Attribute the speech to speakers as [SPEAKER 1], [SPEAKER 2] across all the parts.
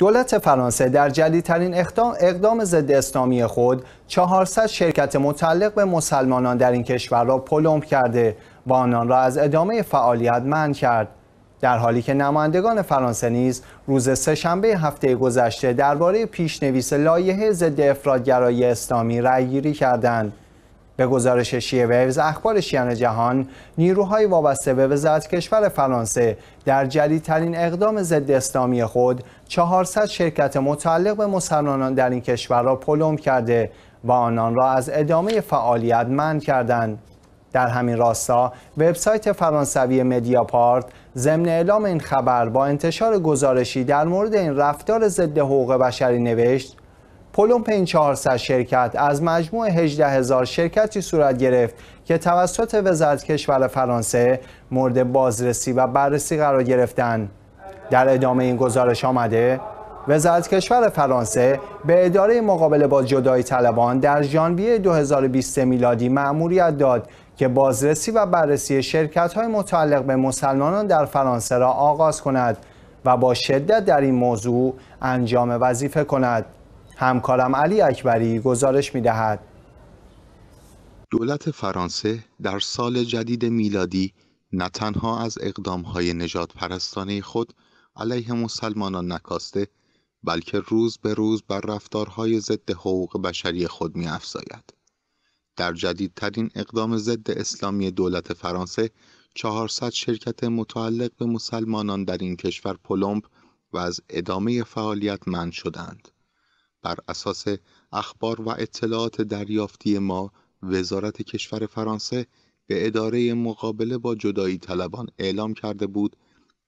[SPEAKER 1] دولت فرانسه در جدیدترین اقدام ضد اسلامی خود 400 شرکت متعلق به مسلمانان در این کشور را پلمپ کرده و آنان را از ادامه فعالیت منع کرد در حالی که نمایندگان فرانسه نیز روز شنبه هفته گذشته درباره پیشنویس لایحه ضد افرادگرایی اسلامی رأیگیری کردند به گزارش شیه ویوز اخبار شیان جهان نیروهای وابسته به وزارت کشور فرانسه در جدیدترین اقدام ضد اسلامی خود 400 شرکت متعلق به مسلمانان در این کشور را پلم کرده و آنان را از ادامه فعالیت منع کردند در همین راستا وبسایت فرانسوی پارت ضمن اعلام این خبر با انتشار گزارشی در مورد این رفتار ضد حقوق بشری نوشت پلومپین 400 شرکت از مجموع 18 هزار شرکتی صورت گرفت که توسط وزارت کشور فرانسه مورد بازرسی و بررسی قرار گرفتن در ادامه این گزارش آمده وزارت کشور فرانسه به اداره مقابله با جدای طلبان در ژانویه 2020 میلادی مأموریت داد که بازرسی و بررسی شرکت های متعلق به مسلمانان در فرانسه را آغاز کند و با شدت در این موضوع انجام وظیفه کند. همکارم علی اکبری گزارش می دهد.
[SPEAKER 2] دولت فرانسه در سال جدید میلادی نه تنها از اقدامهای نجات پرستانه خود علیه مسلمانان نکاسته بلکه روز به روز بر رفتارهای ضد حقوق بشری خود می افزاید. در جدیدترین اقدام ضد اسلامی دولت فرانسه 400 شرکت متعلق به مسلمانان در این کشور پلمب و از ادامه فعالیت من شدند. بر اساس اخبار و اطلاعات دریافتی ما وزارت کشور فرانسه به اداره مقابله با جدایی طلبان اعلام کرده بود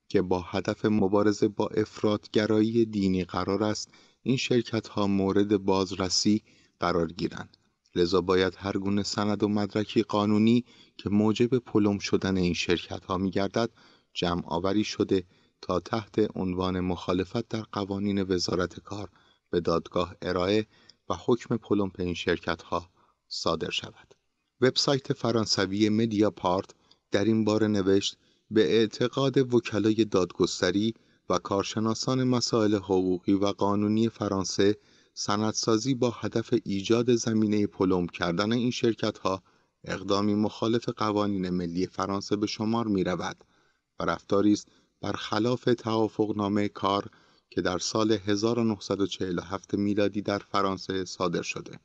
[SPEAKER 2] که با هدف مبارزه با افرادگرایی دینی قرار است این شرکت ها مورد بازرسی قرار گیرند لذا باید هر گونه سند و مدرکی قانونی که موجب پلم شدن این شرکت ها می گردد جمع آوری شده تا تحت عنوان مخالفت در قوانین وزارت کار به دادگاه ارائه و حکم پلمپ این شرکت ها صادر شود وبسایت فرانسوی مدیا پارت در این بار نوشت به اعتقاد وکلای دادگستری و کارشناسان مسائل حقوقی و قانونی فرانسه سندسازی با هدف ایجاد زمینه پلم کردن این شرکت ها اقدامی مخالف قوانین ملی فرانسه به شمار می رود و رفتاری است برخلاف توافقنامه کار که در سال 1947 میلادی در فرانسه صادر شده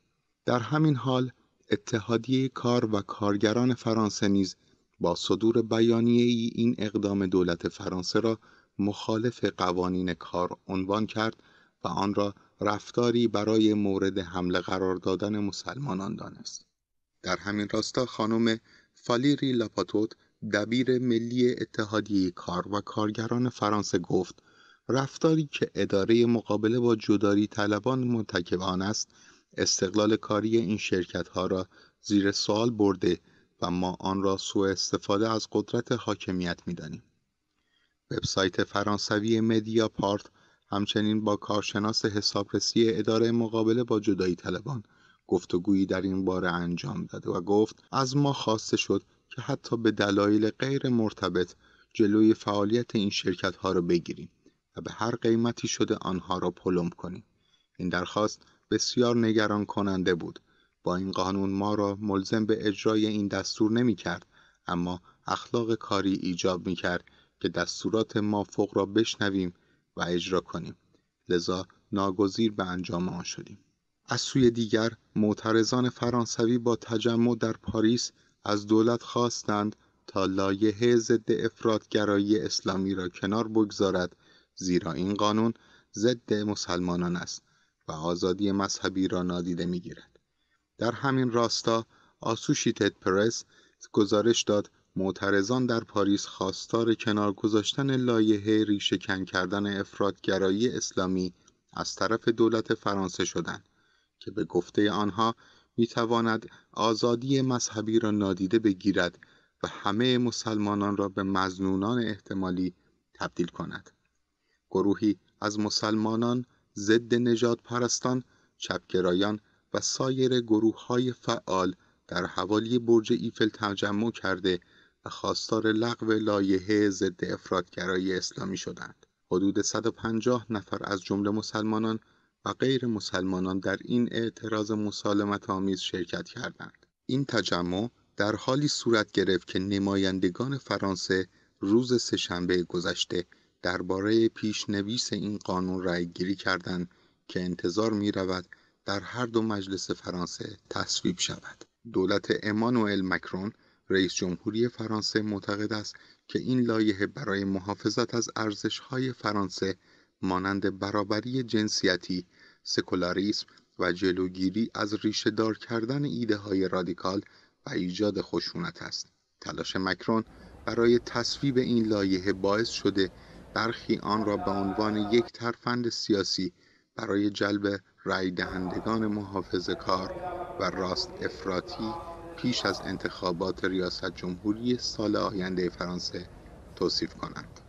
[SPEAKER 2] در همین حال اتحادیه کار و کارگران فرانسه نیز با صدور بیانیه ای این اقدام دولت فرانسه را مخالف قوانین کار عنوان کرد و آن را رفتاری برای مورد حمله قرار دادن مسلمانان دانست. در همین راستا خانم فالیری لاپاتوت دبیر ملی اتحادیه کار و کارگران فرانسه گفت رفتاری که اداره مقابله با جدایی طلبان مرتکب است استقلال کاری این شرکت ها را زیر سوال برده و ما آن را سوء استفاده از قدرت حاکمیت دانیم. وبسایت فرانسوی مدیا پارت همچنین با کارشناس حسابرسی اداره مقابله با جدایی طلبان گفتگویی در این باره انجام داد و گفت از ما خواسته شد که حتی به دلایل غیر مرتبط جلوی فعالیت این شرکت ها را بگیریم به هر قیمتی شده آنها را پلم کنیم این درخواست بسیار نگران کننده بود با این قانون ما را ملزم به اجرای این دستور نمی کرد اما اخلاق کاری ایجاب می کرد که دستورات ما فوق را بشنویم و اجرا کنیم لذا ناگزیر به انجام آن شدیم از سوی دیگر معترضان فرانسوی با تجمع در پاریس از دولت خواستند تا لایحه ضد افرادگرایی اسلامی را کنار بگذارد زیرا این قانون ضد مسلمانان است و آزادی مذهبی را نادیده میگیرد در همین راستا آسوشیتد پرس گزارش داد معترضان در پاریس خواستار کنار گذاشتن لایحه ریشهکن کردن افرادگرایی اسلامی از طرف دولت فرانسه شدند که به گفته آنها میتواند آزادی مذهبی را نادیده بگیرد و همه مسلمانان را به مزنونان احتمالی تبدیل کند گروهی از مسلمانان ضد نجات پرستان چپگرایان و سایر گروه های فعال در حوالی برج ایفل تجمع کرده و خواستار لغو لایحه ضد افرادگرایی اسلامی شدند حدود 150 نفر از جمله مسلمانان و غیر مسلمانان در این اعتراض مسالمت آمیز شرکت کردند این تجمع در حالی صورت گرفت که نمایندگان فرانسه روز سهشنبه گذشته درباره پیشنویس این قانون رأیگیری کردند که انتظار می رود در هر دو مجلس فرانسه تصویب شود. دولت امانوئل مکرون رئیس جمهوری فرانسه معتقد است که این لایحه برای محافظت از ارزش های فرانسه مانند برابری جنسیتی، سکولاریسم و جلوگیری از ریشه دار کردن ایده های رادیکال و ایجاد خشونت است. تلاش مکرون برای تصویب این لایحه باعث شده برخی آن را به عنوان یک ترفند سیاسی برای جلب رای دهندگان محافظه کار و راست افراطی پیش از انتخابات ریاست جمهوری سال آینده فرانسه
[SPEAKER 1] توصیف کنند.